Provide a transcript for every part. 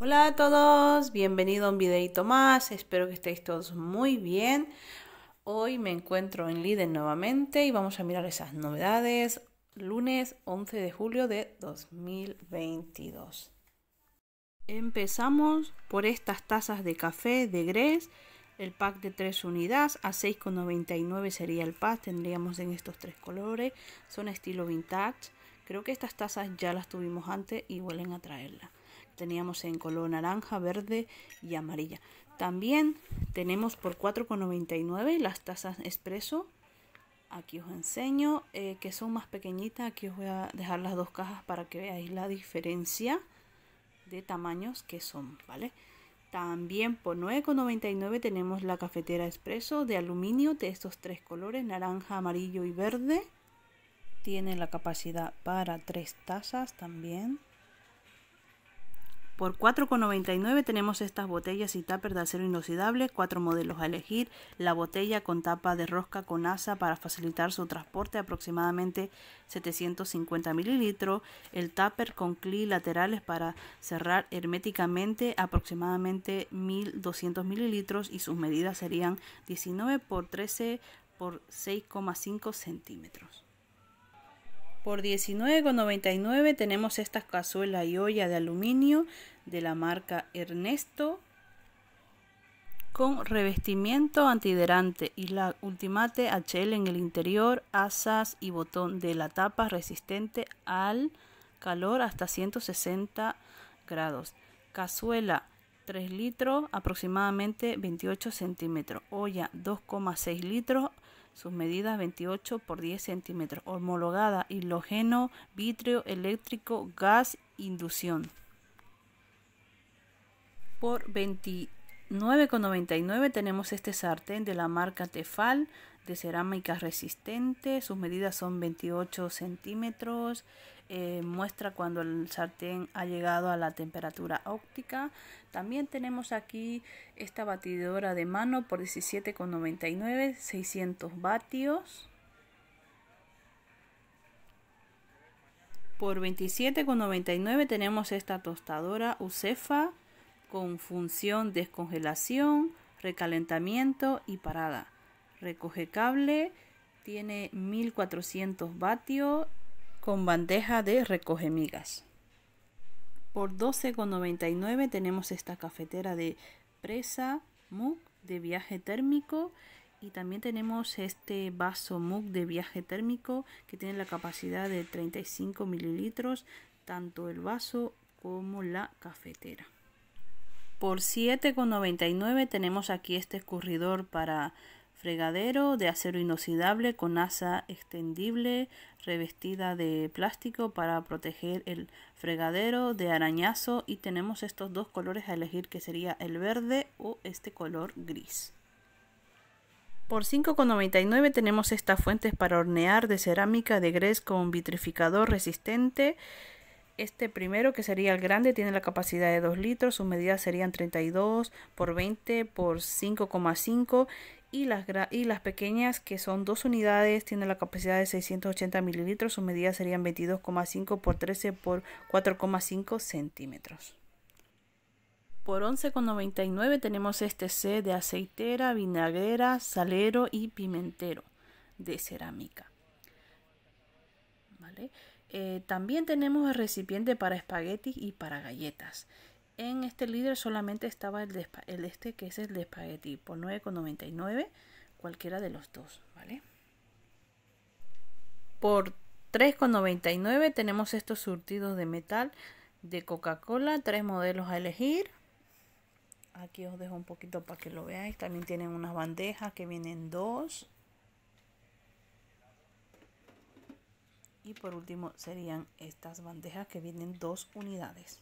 Hola a todos, bienvenido a un videito más, espero que estéis todos muy bien. Hoy me encuentro en Liden nuevamente y vamos a mirar esas novedades lunes 11 de julio de 2022. Empezamos por estas tazas de café de Gres, el pack de 3 unidades a 6,99 sería el pack, tendríamos en estos tres colores, son estilo vintage. Creo que estas tazas ya las tuvimos antes y vuelven a traerlas teníamos en color naranja, verde y amarilla. También tenemos por 4,99 las tazas expreso Aquí os enseño eh, que son más pequeñitas. Aquí os voy a dejar las dos cajas para que veáis la diferencia de tamaños que son, ¿vale? También por 9,99 tenemos la cafetera expreso de aluminio de estos tres colores, naranja, amarillo y verde. Tiene la capacidad para tres tazas también. Por $4,99 tenemos estas botellas y tupper de acero inoxidable, cuatro modelos a elegir, la botella con tapa de rosca con asa para facilitar su transporte aproximadamente 750 mililitros, el tupper con clí laterales para cerrar herméticamente aproximadamente 1200 mililitros y sus medidas serían 19 por 13 por 6,5 centímetros. Por $19,99 tenemos estas cazuela y olla de aluminio de la marca Ernesto con revestimiento antiderante y la ultimate HL en el interior, asas y botón de la tapa resistente al calor hasta 160 grados. Cazuela 3 litros, aproximadamente 28 centímetros. Olla 2,6 litros, sus medidas 28 por 10 centímetros. Homologada. Hidrógeno, vitrio, eléctrico, gas, inducción. Por 29,99 tenemos este sartén de la marca Tefal de cerámica resistente, sus medidas son 28 centímetros, eh, muestra cuando el sartén ha llegado a la temperatura óptica. También tenemos aquí esta batidora de mano por 17,99, 600 vatios. Por 27,99 tenemos esta tostadora Ucefa con función descongelación, recalentamiento y parada recoge cable, tiene 1400 vatios con bandeja de recoge migas. Por 12,99 tenemos esta cafetera de presa MUG de viaje térmico y también tenemos este vaso MUG de viaje térmico que tiene la capacidad de 35 mililitros, tanto el vaso como la cafetera. Por 7,99 tenemos aquí este escurridor para fregadero de acero inoxidable con asa extendible revestida de plástico para proteger el fregadero de arañazo y tenemos estos dos colores a elegir que sería el verde o este color gris. Por 5,99 tenemos estas fuentes para hornear de cerámica de grés con vitrificador resistente. Este primero, que sería el grande, tiene la capacidad de 2 litros. Sus medidas serían 32 por 20 por 5,5 y las, pequeñas que son dos unidades tienen la capacidad de 680 mililitros, Su medida serían 22,5 por 13 por 4,5 centímetros. Por 11,99 tenemos este set de aceitera, vinagrera, salero y pimentero de cerámica. Eh, también tenemos el recipiente para espaguetis y para galletas. En este líder solamente estaba el, el este que es el de espagueti por 9,99 cualquiera de los dos, ¿vale? Por 3,99 tenemos estos surtidos de metal de Coca-Cola, tres modelos a elegir. Aquí os dejo un poquito para que lo veáis. También tienen unas bandejas que vienen dos. Y por último serían estas bandejas que vienen dos unidades.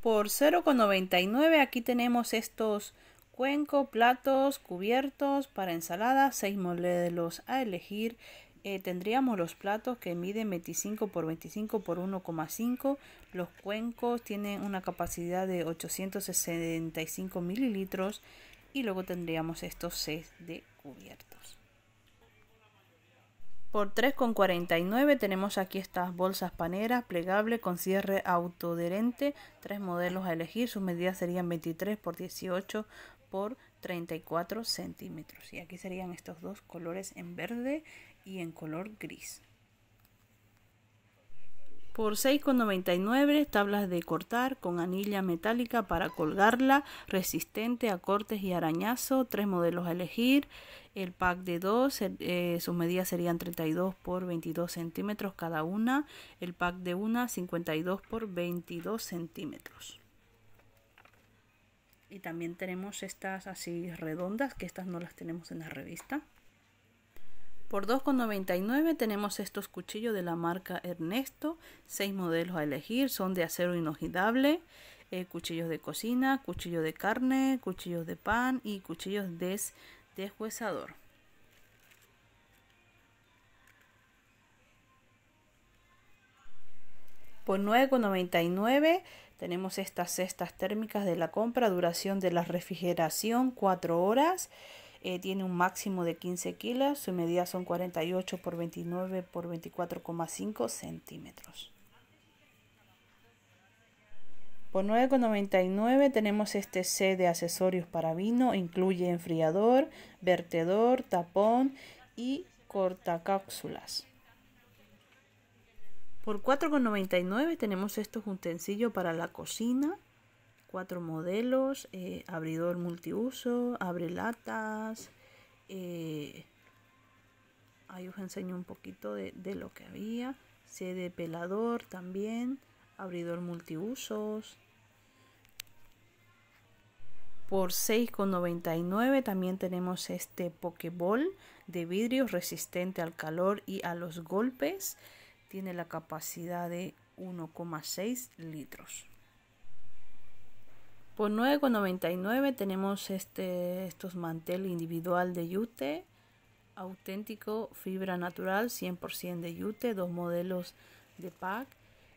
por 0,99 aquí tenemos estos cuenco, platos, cubiertos para ensalada, 6 modelos a elegir. Eh, tendríamos los platos que miden 25 por 25 por 1,5. Los cuencos tienen una capacidad de 865 mililitros. Y luego tendríamos estos 6 de cubiertos. Por 3,49 tenemos aquí estas bolsas paneras plegables con cierre autoadherente, tres modelos a elegir, sus medidas serían 23 por 18 por 34 centímetros y aquí serían estos dos colores en verde y en color gris por 6,99 tablas de cortar con anilla metálica para colgarla, resistente a cortes y arañazo, tres modelos a elegir, el pack de dos, eh, sus medidas serían 32 por 22 centímetros cada una, el pack de una 52 por 22 centímetros. Y también tenemos estas así redondas, que estas no las tenemos en la revista. Por 2,99 tenemos estos cuchillos de la marca Ernesto, seis modelos a elegir, son de acero inoxidable, eh, cuchillos de cocina, cuchillo de carne, cuchillos de pan y cuchillos de deshuesador. Por 9,99 tenemos estas cestas térmicas de la compra, duración de la refrigeración 4 horas. Eh, tiene un máximo de 15 kilos, su medida son 48 por 29 por 24,5 centímetros. Por 9,99 tenemos este set de accesorios para vino, incluye enfriador, vertedor, tapón y cortacápsulas. Por 4,99 tenemos estos utensilios para la cocina, cuatro modelos, eh, abridor multiuso, abre latas. Eh, ahí os enseño un poquito de, lo que había. Sede pelador también, abridor multiusos. Por 6,99 también tenemos este Pokeball de vidrio resistente al calor y a los golpes. Tiene la capacidad de 1,6 litros. Por 9,99 tenemos este, estos mantel individual de yute, auténtico, fibra natural, 100% de yute, dos modelos de pack.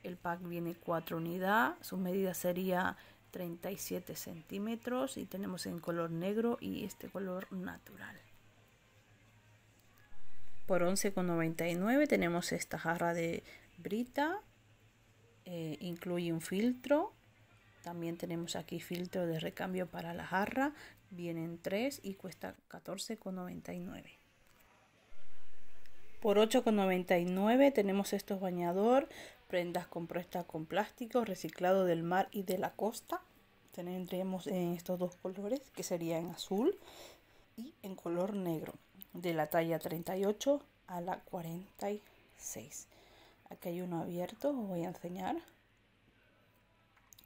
El pack viene 4 unidades, su medida sería 37 centímetros y tenemos en color negro y este color natural. Por 11,99 tenemos esta jarra de brita, eh, incluye un filtro, también tenemos aquí filtro de recambio para la jarra, vienen 3 y cuesta 14,99. Por 8,99 tenemos estos bañador, prendas compuestas con plástico, reciclado del mar y de la costa. Tendremos en eh, estos dos colores, que serían azul y en color negro, de la talla 38 a la 46. Aquí hay uno abierto, os voy a enseñar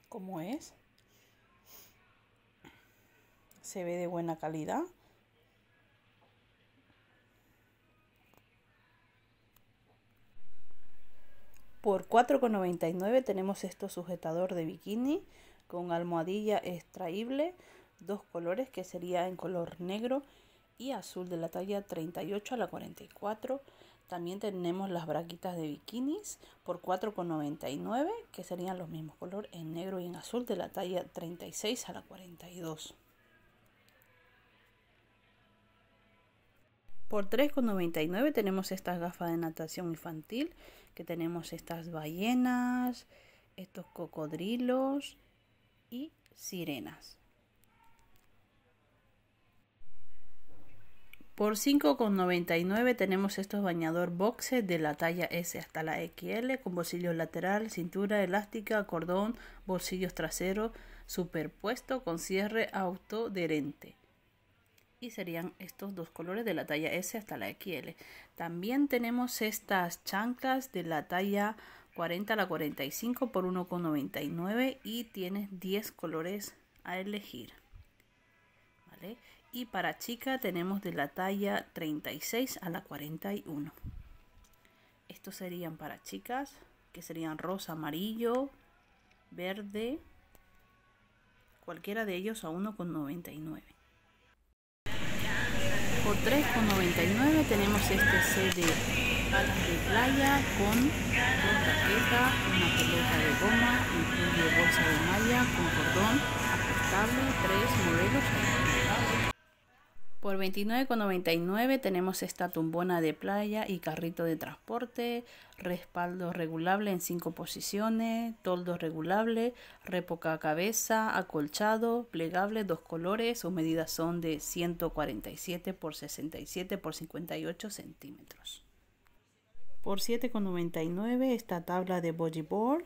como es. Se ve de buena calidad. Por 4,99 tenemos esto sujetador de bikini con almohadilla extraíble, dos colores que sería en color negro y azul de la talla 38 a la 44 también tenemos las braquitas de bikinis por 4,99 que serían los mismos color en negro y en azul de la talla 36 a la 42. Por 3,99 tenemos estas gafas de natación infantil, que tenemos estas ballenas, estos cocodrilos y sirenas. Por 5,99 tenemos estos bañador boxes de la talla S hasta la XL con bolsillos lateral, cintura elástica, cordón, bolsillos traseros superpuesto con cierre autoderente. Y serían estos dos colores de la talla S hasta la XL. También tenemos estas chanclas de la talla 40 a la 45 por 1,99 y tienes 10 colores a elegir. Y para chicas tenemos de la talla 36 a la 41. Estos serían para chicas, que serían rosa, amarillo, verde, cualquiera de ellos a 1,99. Por 3,99 tenemos este set de alas de playa con dos una pelota de goma, incluye bolsa de malla con cordón, modelos por 29,99 tenemos esta tumbona de playa y carrito de transporte, respaldo regulable en 5 posiciones, toldo regulable, repoca cabeza, acolchado, plegable, dos colores, sus medidas son de 147 x 67 x 58 centímetros. Por 7,99 esta tabla de bodyboard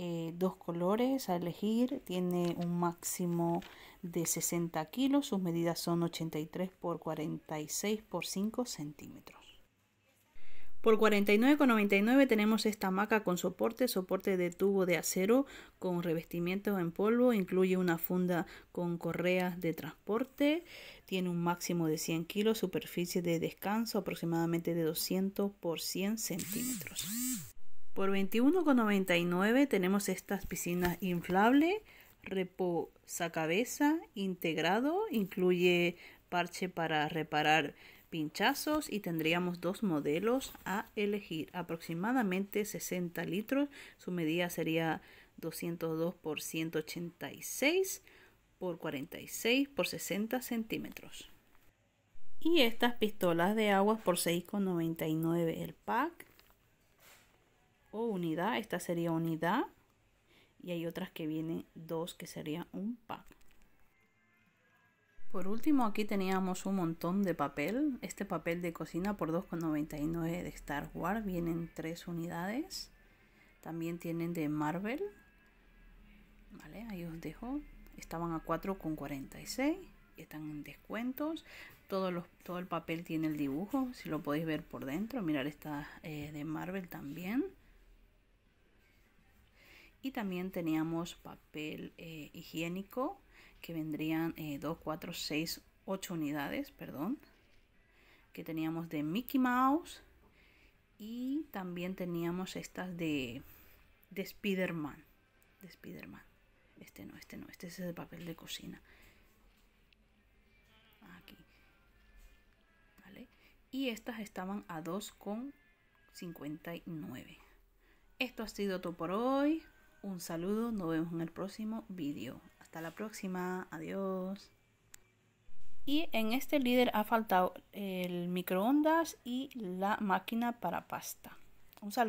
eh, dos colores a elegir. Tiene un máximo de 60 kilos. Sus medidas son 83 por 46 por 5 centímetros. Por 49,99 tenemos esta maca con soporte, soporte de tubo de acero con revestimiento en polvo, incluye una funda con correas de transporte, tiene un máximo de 100 kilos, superficie de descanso aproximadamente de 200 por 100 centímetros. Por 21,99 tenemos estas piscinas inflable, reposacabeza integrado, incluye parche para reparar pinchazos y tendríamos dos modelos a elegir aproximadamente 60 litros su medida sería 202 por 186 por 46 por 60 centímetros y estas pistolas de agua por 6,99 el pack o unidad. Esta sería unidad. Y hay otras que vienen dos, que sería un pack. Por último, aquí teníamos un montón de papel. Este papel de cocina por 2,99 de Star Wars. Vienen tres unidades. También tienen de Marvel. Vale, ahí os dejo. Estaban a 4,46 están en descuentos. Todo, todo el papel tiene el dibujo, si lo podéis ver por dentro. Mirar esta eh, de Marvel también y también teníamos papel eh, higiénico que vendrían 2, 4, 6, 8 unidades, perdón, que teníamos de Mickey Mouse y también teníamos estas de, de Spider-Man, de Spider-Man. Este no, este no, este es el papel de cocina. Aquí. ¿Vale? Y estas estaban a 2,59. Esto ha sido todo por hoy un saludo, nos vemos en el próximo vídeo. Hasta la próxima, adiós. Y en este líder ha faltado el microondas y la máquina para pasta. Un saludo.